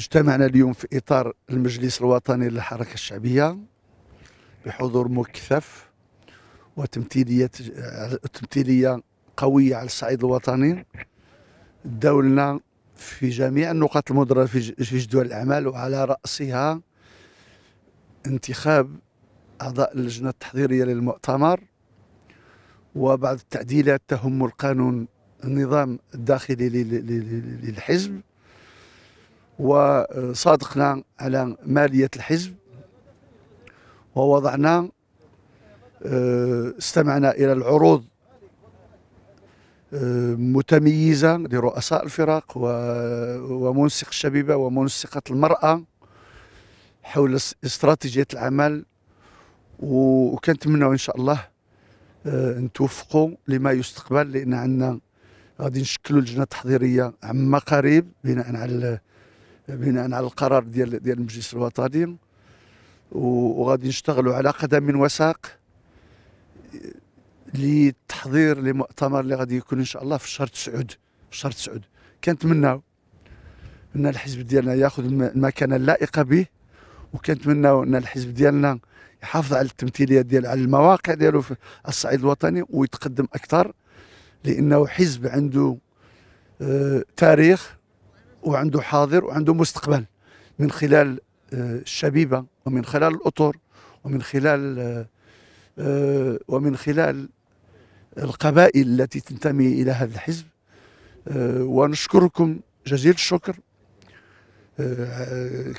اجتمعنا اليوم في إطار المجلس الوطني للحركة الشعبية بحضور مكثف وتمثيلية تمثيلية قوية على الصعيد الوطني داولنا في جميع النقاط المضره في جدول الأعمال وعلى رأسها انتخاب أعضاء اللجنة التحضيرية للمؤتمر وبعض التعديلات تهم القانون النظام الداخلي للحزب وصادقنا على مالية الحزب ووضعنا آه، استمعنا إلى العروض آه، متميزة لرؤساء الفرق ومنسق الشبيبة ومنسقة المرأة حول استراتيجية العمل وكنتمنوا إن شاء الله آه، نتوفقوا لما يستقبل لأن عندنا غادي نشكلوا لجنة تحضيرية عما قريب بناء على بناء على القرار ديال ديال المجلس الوطني وغادي نشتغلوا على قدم وساق للتحضير لمؤتمر اللي غادي يكون ان شاء الله في شهر 9 في شهر 9 كنتمناو ان الحزب ديالنا ياخذ المكانه اللائقه به وكنتمناو ان الحزب ديالنا يحافظ على التمثيليه ديال على المواقع ديالو في الصعيد الوطني ويتقدم اكثر لانه حزب عنده آه، تاريخ وعنده حاضر وعنده مستقبل من خلال آه، الشبيبه ومن خلال الاطر ومن خلال آه، آه، ومن خلال القبائل التي تنتمي الى هذا الحزب ونشكركم جزيل الشكر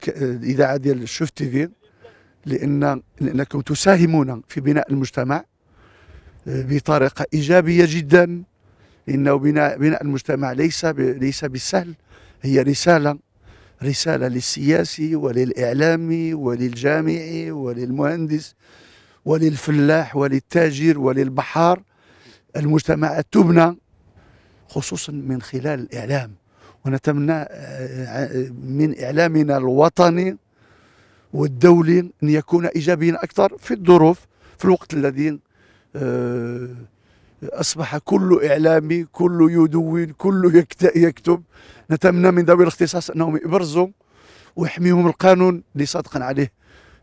الاذاعه ديال شوف تي في لان لانكم تساهمون في بناء المجتمع بطريقه ايجابيه جدا لانه بناء بناء المجتمع ليس ليس بالسهل هي رسالة رسالة للسياسي وللإعلامي وللجامعي وللمهندس وللفلاح وللتاجر وللبحار المجتمعات تبنى خصوصا من خلال الإعلام ونتمنى آه، من إعلامنا الوطني والدولي أن يكون إيجابيا أكثر في الظروف في الوقت الذي آه، أصبح كل إعلامي كل يدون كل يكتب نتمنى من ذوي الاختصاص أنهم يبرزوا ويحميهم القانون اللي صادقا عليه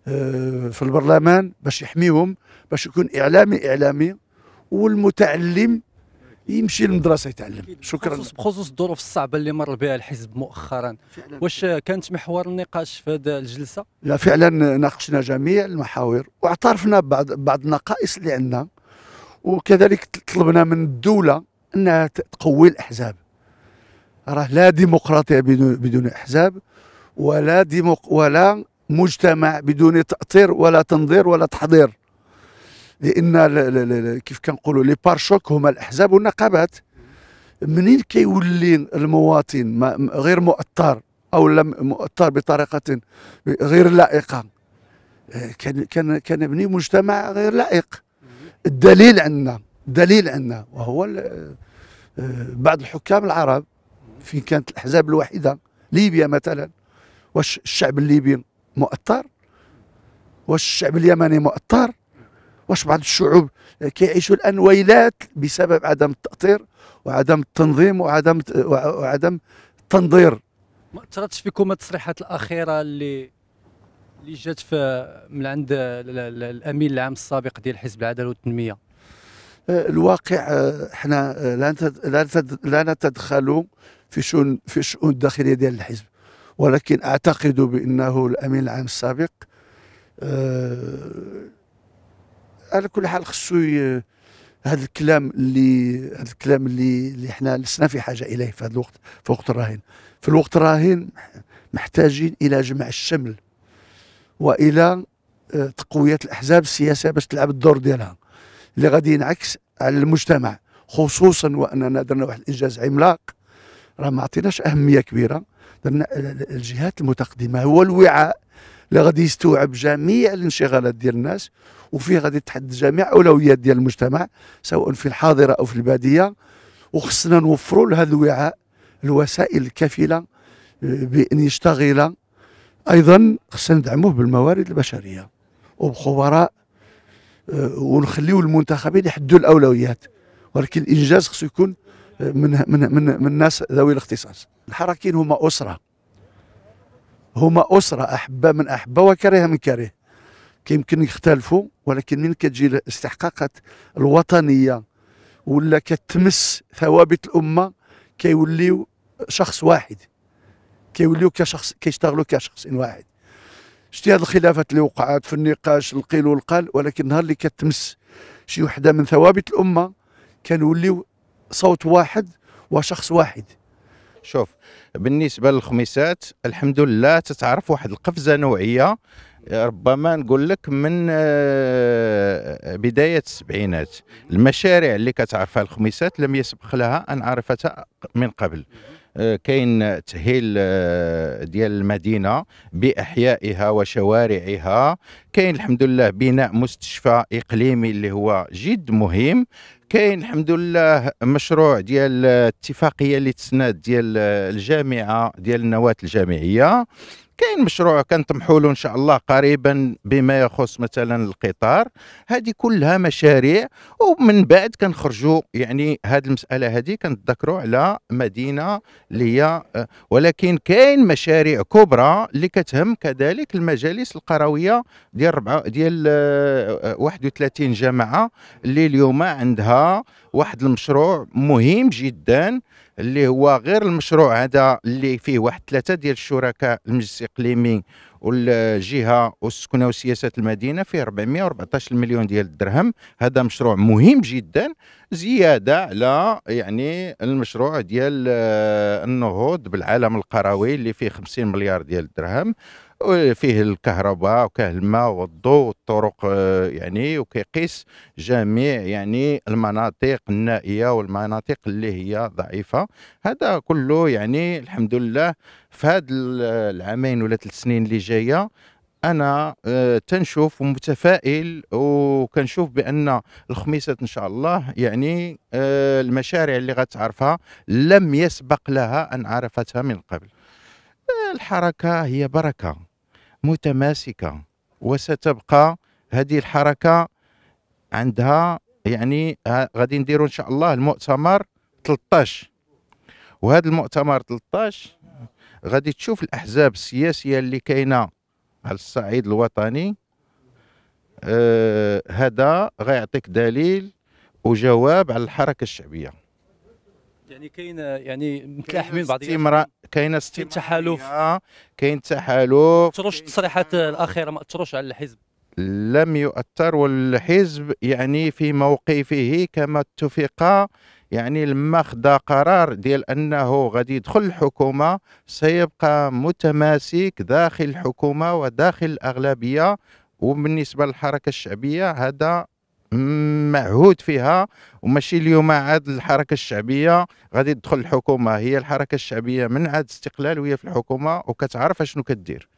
آه، في البرلمان باش يحميهم باش يكون إعلامي إعلامي والمتعلم يمشي للمدرسه يتعلم شكرا بخصوص, بخصوص الظروف الصعبه اللي مر بها الحزب مؤخرا واش كانت محور النقاش في هذه الجلسه لا فعلا ناقشنا جميع المحاور واعترفنا ببعض بعض النقائص اللي عندنا وكذلك طلبنا من الدوله انها تقوي الاحزاب راه لا ديمقراطيه بدون بدون احزاب ولا ديمق ولا مجتمع بدون تاطير ولا تنظير ولا تحضير لان كيف كنقولوا لي بارشوك هما الاحزاب والنقابات منين كيولي المواطن غير مؤطر او لم مؤطر بطريقه غير لائقه آه، كان كان كنبني مجتمع غير لائق الدليل عندنا دليل عندنا وهو آه، بعض الحكام العرب فين كانت الاحزاب الوحيده ليبيا مثلا واش الشعب الليبي مؤثر واش الشعب اليمني مؤثر واش بعض الشعوب كيعيشوا الان ويلات بسبب عدم التاطير وعدم التنظيم وعدم وعدم التنظير ما اثرتش فيكم التصريحات الاخيره اللي اللي جات من عند الامين العام السابق ديال حزب العداله والتنميه أه، الواقع أه، حنا أه، لا لا نتدخل في شؤون في الشؤون الداخليه ديال الحزب ولكن اعتقد بانه الامين العام السابق على كل حال خصو هذا الكلام اللي هذا الكلام اللي اللي حنا لسنا في حاجه اليه في هذا الوقت في الوقت الراهن في الوقت الراهن محتاجين الى جمع الشمل والى آه، تقويه الاحزاب السياسيه باش تلعب الدور ديالها اللي غادي ينعكس على المجتمع خصوصا واننا درنا واحد الانجاز عملاق راه ما عطيناش اهميه كبيره درنا الجهات المتقدمه هو الوعاء اللي غادي يستوعب جميع الانشغالات ديال الناس وفيه غادي تحدد جميع اولويات ديال المجتمع سواء في الحاضره او في الباديه وخصنا نوفروا لهذا الوعاء الوسائل الكفيله آه، بان يشتغل ايضا خصنا ندعموه بالموارد البشريه وبخبراء آه، ونخليو المنتخبين يحدوا الاولويات ولكن الانجاز خصو يكون آه، من من من, من الناس ذوي الاختصاص الحراكين هما اسره هما اسره احباء من احباء وكره من كره كيمكن يختلفوا ولكن من كتجي استحقاقات الوطنيه ولا كتمس ثوابت الامه كيوليو شخص واحد كيوليو كشخص كيشتغلوا كشخص واحد شتي هاد الخلافات اللي وقعات في النقاش القيل والقال ولكن النهار اللي كتمس شي وحده من ثوابت الامه كنوليو صوت واحد وشخص واحد شوف بالنسبه للخميسات الحمد لله تتعرف واحد القفزه نوعيه ربما نقول لك من آه، بدايه السبعينات المشاريع اللي كتعرفها الخميسات لم يسبق لها ان عرفتها من قبل كاين تأهيل آه، ديال المدينة بأحيائها وشوارعها كاين الحمد لله بناء مستشفى إقليمي اللي هو جد مهم كاين الحمد لله مشروع ديال الاتفاقيه اللي تسناد ديال آه، الجامعه ديال النواه الجامعيه كاين مشروع كنطمحوا له ان شاء الله قريبا بما يخص مثلا القطار هذه كلها مشاريع ومن بعد كنخرجوا يعني هذه المساله هذه كنتذكروا على مدينه اللي هي آه، ولكن كاين مشاريع كبرى اللي كتهم كذلك المجالس القرويه ديال ربعة ديال 31 آه، جماعه اللي اليوم عندها واحد المشروع مهم جدا اللي هو غير المشروع هذا اللي فيه واحد ثلاثه ديال الشركاء المجلس الاقليمي والجهه والسكنه وسياسه المدينه فيه 414 مليون ديال الدرهم هذا مشروع مهم جدا زياده على يعني المشروع ديال آه، النهوض بالعالم القروي اللي فيه 50 مليار ديال الدرهم فيه الكهرباء وكاه الماء والضوء والطرق آه، يعني وكيقيس جميع يعني المناطق النائيه والمناطق اللي هي ضعيفه هذا كله يعني الحمد لله في هاد العامين ولا ثلاث سنين اللي جايه انا آه، تنشوف ومتفائل وكنشوف بان الخميسات ان شاء الله يعني آه، المشاريع اللي غتعرفها لم يسبق لها ان عرفتها من قبل الحركه هي بركه متماسكه وستبقى هذه الحركه عندها يعني آه، غادي نديروا ان شاء الله المؤتمر 13 وهذا المؤتمر 13 غادي تشوف الاحزاب السياسيه اللي كاينه على الصعيد الوطني آه هذا غيعطيك دليل وجواب على الحركه الشعبيه يعني كاين يعني متلاحمين بعضياتهم استمرار كاين استمرار تحالف كاين تحالف تروش التصريحات الاخيره ما اثروش على الحزب لم يؤثر والحزب يعني في موقفه كما اتفق يعني لما خدا قرار ديال انه غادي يدخل الحكومه سيبقى متماسك داخل الحكومه وداخل الاغلبيه وبالنسبه للحركه الشعبيه هذا معهود فيها وماشي اليوم عاد الحركه الشعبيه غادي تدخل الحكومه هي الحركه الشعبيه من عاد الاستقلال وهي في الحكومه وكتعرف اشنو كدير